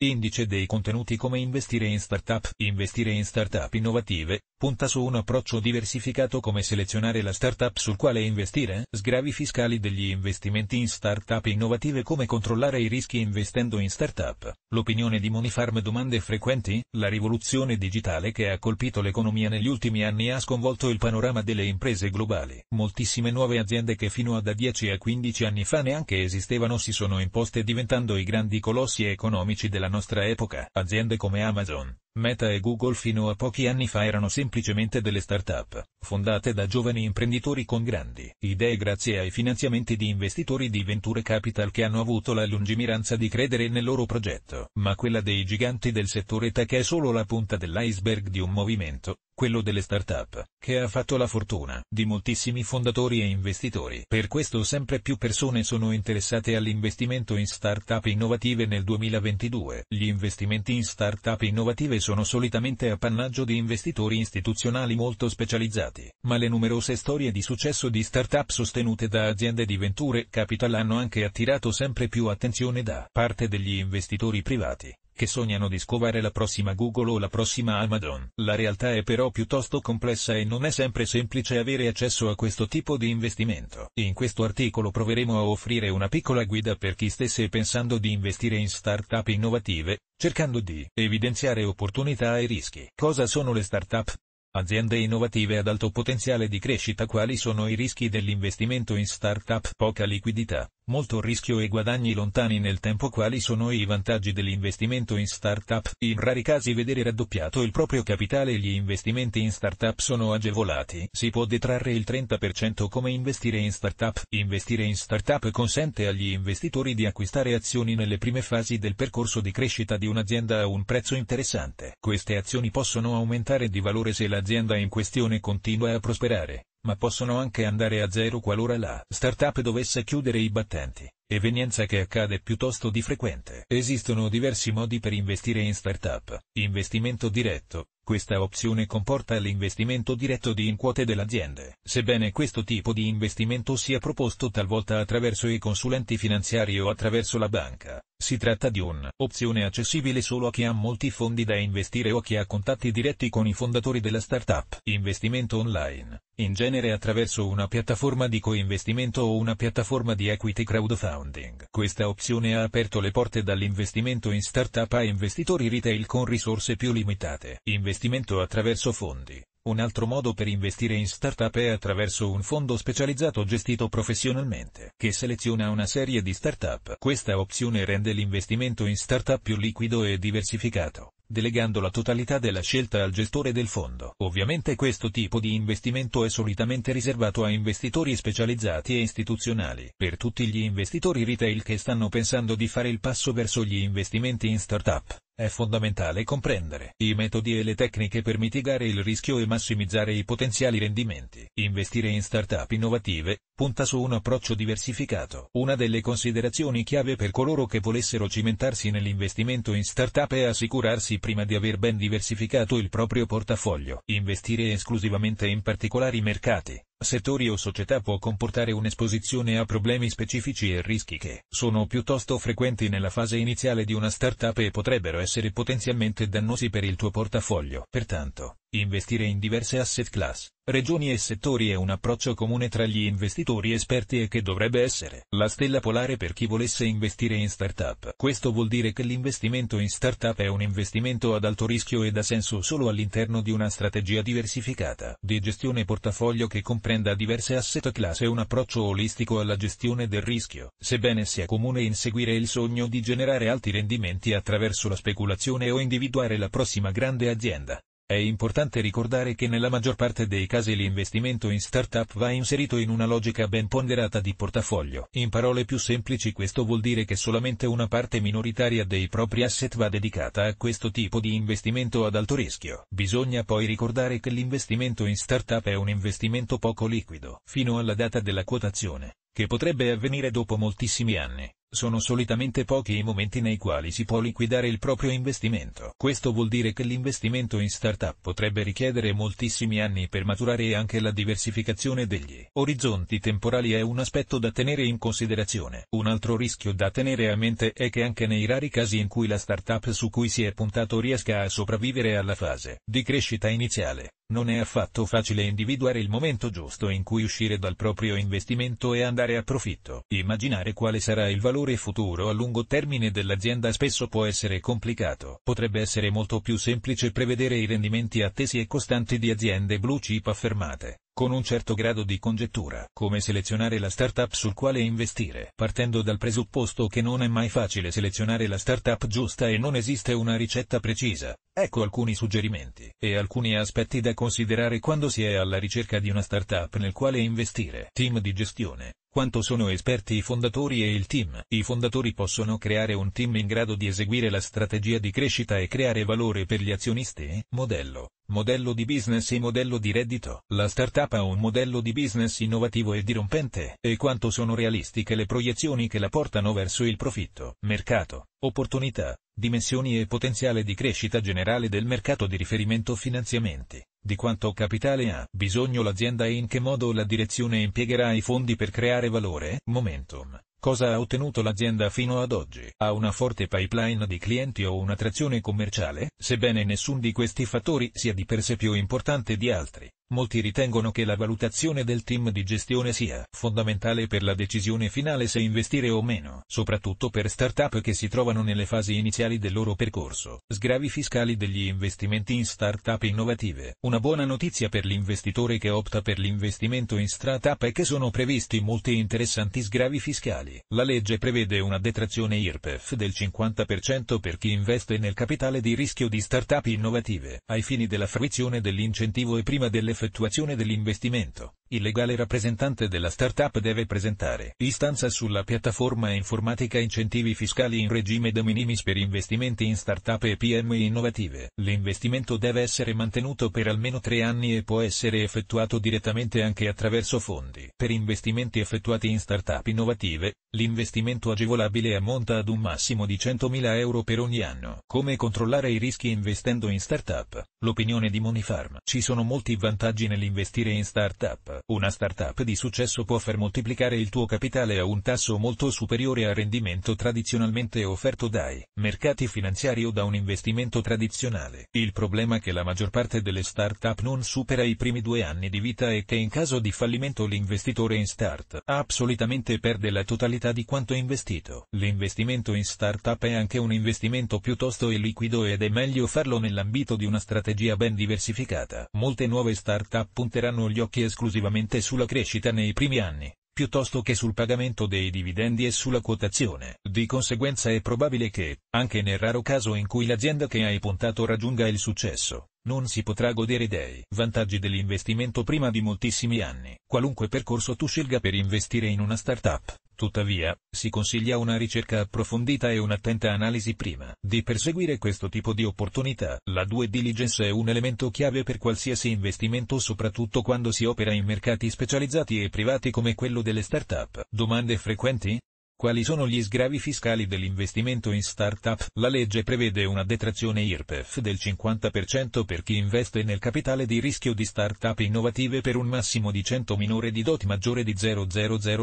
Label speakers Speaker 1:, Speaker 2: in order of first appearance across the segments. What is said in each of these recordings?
Speaker 1: Indice dei contenuti come investire in startup. Investire in startup innovative, punta su un approccio diversificato come selezionare la startup sul quale investire, sgravi fiscali degli investimenti in startup innovative come controllare i rischi investendo in startup, l'opinione di Monifarm domande frequenti, la rivoluzione digitale che ha colpito l'economia negli ultimi anni ha sconvolto il panorama delle imprese globali. Moltissime nuove aziende che fino a da 10 a 15 anni fa neanche esistevano si sono imposte diventando i grandi colossi economici della della nostra epoca. Aziende come Amazon, Meta e Google fino a pochi anni fa erano semplicemente delle start-up, fondate da giovani imprenditori con grandi idee grazie ai finanziamenti di investitori di Venture Capital che hanno avuto la lungimiranza di credere nel loro progetto. Ma quella dei giganti del settore tech è solo la punta dell'iceberg di un movimento, quello delle start-up, che ha fatto la fortuna di moltissimi fondatori e investitori. Per questo sempre più persone sono interessate all'investimento in start-up innovative nel 2022. Gli investimenti in start-up innovative sono solitamente appannaggio di investitori istituzionali molto specializzati, ma le numerose storie di successo di start-up sostenute da aziende di venture capital hanno anche attirato sempre più attenzione da parte degli investitori privati, che sognano di scovare la prossima Google o la prossima Amazon. La realtà è però piuttosto complessa e non è sempre semplice avere accesso a questo tipo di investimento. In questo articolo proveremo a offrire una piccola guida per chi stesse pensando di investire in startup innovative, cercando di evidenziare opportunità e rischi. Cosa sono le startup? Aziende innovative ad alto potenziale di crescita Quali sono i rischi dell'investimento in startup? Poca liquidità molto rischio e guadagni lontani nel tempo quali sono i vantaggi dell'investimento in startup, in rari casi vedere raddoppiato il proprio capitale gli investimenti in startup sono agevolati, si può detrarre il 30% come investire in startup, investire in startup consente agli investitori di acquistare azioni nelle prime fasi del percorso di crescita di un'azienda a un prezzo interessante, queste azioni possono aumentare di valore se l'azienda in questione continua a prosperare, ma possono anche andare a zero qualora la startup dovesse chiudere i battenti, evenienza che accade piuttosto di frequente. Esistono diversi modi per investire in startup. Investimento diretto. Questa opzione comporta l'investimento diretto di in quote dell'azienda. Sebbene questo tipo di investimento sia proposto talvolta attraverso i consulenti finanziari o attraverso la banca, si tratta di un'opzione accessibile solo a chi ha molti fondi da investire o a chi ha contatti diretti con i fondatori della startup. Investimento online, in genere attraverso una piattaforma di coinvestimento o una piattaforma di equity crowdfunding. Questa opzione ha aperto le porte dall'investimento in startup a investitori retail con risorse più limitate. Investimento attraverso fondi, un altro modo per investire in startup è attraverso un fondo specializzato gestito professionalmente, che seleziona una serie di startup. Questa opzione rende l'investimento in startup più liquido e diversificato, delegando la totalità della scelta al gestore del fondo. Ovviamente questo tipo di investimento è solitamente riservato a investitori specializzati e istituzionali. Per tutti gli investitori retail che stanno pensando di fare il passo verso gli investimenti in startup, è fondamentale comprendere i metodi e le tecniche per mitigare il rischio e massimizzare i potenziali rendimenti. Investire in startup innovative, punta su un approccio diversificato. Una delle considerazioni chiave per coloro che volessero cimentarsi nell'investimento in startup è assicurarsi prima di aver ben diversificato il proprio portafoglio. Investire esclusivamente in particolari mercati, settori o società può comportare un'esposizione a problemi specifici e rischi che sono piuttosto frequenti nella fase iniziale di una startup e potrebbero essere potenzialmente dannosi per il tuo portafoglio. Pertanto, Investire in diverse asset class, regioni e settori è un approccio comune tra gli investitori esperti e che dovrebbe essere la stella polare per chi volesse investire in startup. Questo vuol dire che l'investimento in startup è un investimento ad alto rischio ed ha senso solo all'interno di una strategia diversificata di gestione portafoglio che comprenda diverse asset class e un approccio olistico alla gestione del rischio, sebbene sia comune inseguire il sogno di generare alti rendimenti attraverso la speculazione o individuare la prossima grande azienda. È importante ricordare che nella maggior parte dei casi l'investimento in startup va inserito in una logica ben ponderata di portafoglio. In parole più semplici questo vuol dire che solamente una parte minoritaria dei propri asset va dedicata a questo tipo di investimento ad alto rischio. Bisogna poi ricordare che l'investimento in startup è un investimento poco liquido, fino alla data della quotazione, che potrebbe avvenire dopo moltissimi anni. Sono solitamente pochi i momenti nei quali si può liquidare il proprio investimento. Questo vuol dire che l'investimento in startup potrebbe richiedere moltissimi anni per maturare e anche la diversificazione degli orizzonti temporali è un aspetto da tenere in considerazione. Un altro rischio da tenere a mente è che anche nei rari casi in cui la startup su cui si è puntato riesca a sopravvivere alla fase di crescita iniziale, non è affatto facile individuare il momento giusto in cui uscire dal proprio investimento e andare a profitto. Immaginare quale sarà il valore valore futuro a lungo termine dell'azienda spesso può essere complicato. Potrebbe essere molto più semplice prevedere i rendimenti attesi e costanti di aziende blue chip affermate, con un certo grado di congettura. Come selezionare la startup sul quale investire? Partendo dal presupposto che non è mai facile selezionare la startup giusta e non esiste una ricetta precisa, ecco alcuni suggerimenti e alcuni aspetti da considerare quando si è alla ricerca di una startup nel quale investire. Team di gestione quanto sono esperti i fondatori e il team. I fondatori possono creare un team in grado di eseguire la strategia di crescita e creare valore per gli azionisti e modello, modello di business e modello di reddito. La startup ha un modello di business innovativo e dirompente e quanto sono realistiche le proiezioni che la portano verso il profitto, mercato, opportunità, dimensioni e potenziale di crescita generale del mercato di riferimento finanziamenti di quanto capitale ha bisogno l'azienda e in che modo la direzione impiegherà i fondi per creare valore. Momentum, cosa ha ottenuto l'azienda fino ad oggi? Ha una forte pipeline di clienti o un'attrazione commerciale? Sebbene nessun di questi fattori sia di per sé più importante di altri, molti ritengono che la valutazione del team di gestione sia fondamentale per la decisione finale se investire o meno, soprattutto per start-up che si trovano nelle fasi iniziali del loro percorso. Sgravi fiscali degli investimenti in start-up innovative. Una buona notizia per l'investitore che opta per l'investimento in start-up è che sono previsti molti interessanti sgravi fiscali la legge prevede una detrazione IRPEF del 50% per chi investe nel capitale di rischio di start-up innovative, ai fini della fruizione dell'incentivo e prima dell'effettuazione dell'investimento. Il legale rappresentante della startup deve presentare istanza sulla piattaforma informatica incentivi fiscali in regime de minimis per investimenti in startup e PM innovative. L'investimento deve essere mantenuto per almeno tre anni e può essere effettuato direttamente anche attraverso fondi. Per investimenti effettuati in startup innovative, l'investimento agevolabile ammonta ad un massimo di 100.000 euro per ogni anno. Come controllare i rischi investendo in startup? L'opinione di Monifarm. Ci sono molti vantaggi nell'investire in startup una startup di successo può far moltiplicare il tuo capitale a un tasso molto superiore al rendimento tradizionalmente offerto dai mercati finanziari o da un investimento tradizionale. Il problema che la maggior parte delle startup non supera i primi due anni di vita è che in caso di fallimento l'investitore in startup solitamente perde la totalità di quanto investito. L'investimento in startup è anche un investimento piuttosto illiquido ed è meglio farlo nell'ambito di una strategia ben diversificata. Molte nuove startup punteranno gli occhi esclusivamente esclusivamente sulla crescita nei primi anni, piuttosto che sul pagamento dei dividendi e sulla quotazione. Di conseguenza è probabile che, anche nel raro caso in cui l'azienda che hai puntato raggiunga il successo, non si potrà godere dei vantaggi dell'investimento prima di moltissimi anni. Qualunque percorso tu scelga per investire in una startup, Tuttavia, si consiglia una ricerca approfondita e un'attenta analisi prima di perseguire questo tipo di opportunità. La due diligence è un elemento chiave per qualsiasi investimento soprattutto quando si opera in mercati specializzati e privati come quello delle start-up. Domande frequenti? Quali sono gli sgravi fiscali dell'investimento in startup? La legge prevede una detrazione IRPEF del 50% per chi investe nel capitale di rischio di startup innovative per un massimo di 100 minore di doti maggiore di 000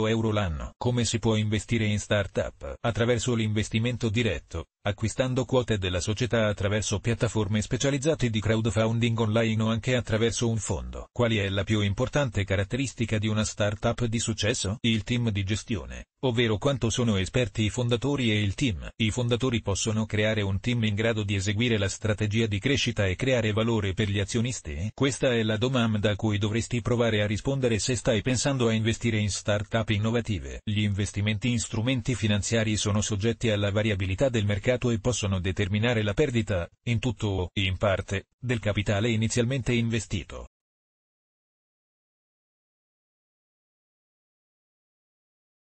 Speaker 1: euro l'anno. Come si può investire in startup? Attraverso l'investimento diretto, acquistando quote della società attraverso piattaforme specializzate di crowdfunding online o anche attraverso un fondo. Quali è la più importante caratteristica di una startup di successo? Il team di gestione ovvero quanto sono esperti i fondatori e il team. I fondatori possono creare un team in grado di eseguire la strategia di crescita e creare valore per gli azionisti? Questa è la domanda a cui dovresti provare a rispondere se stai pensando a investire in start-up innovative. Gli investimenti in strumenti finanziari sono soggetti alla variabilità del mercato e possono determinare la perdita, in tutto o in parte, del capitale inizialmente investito.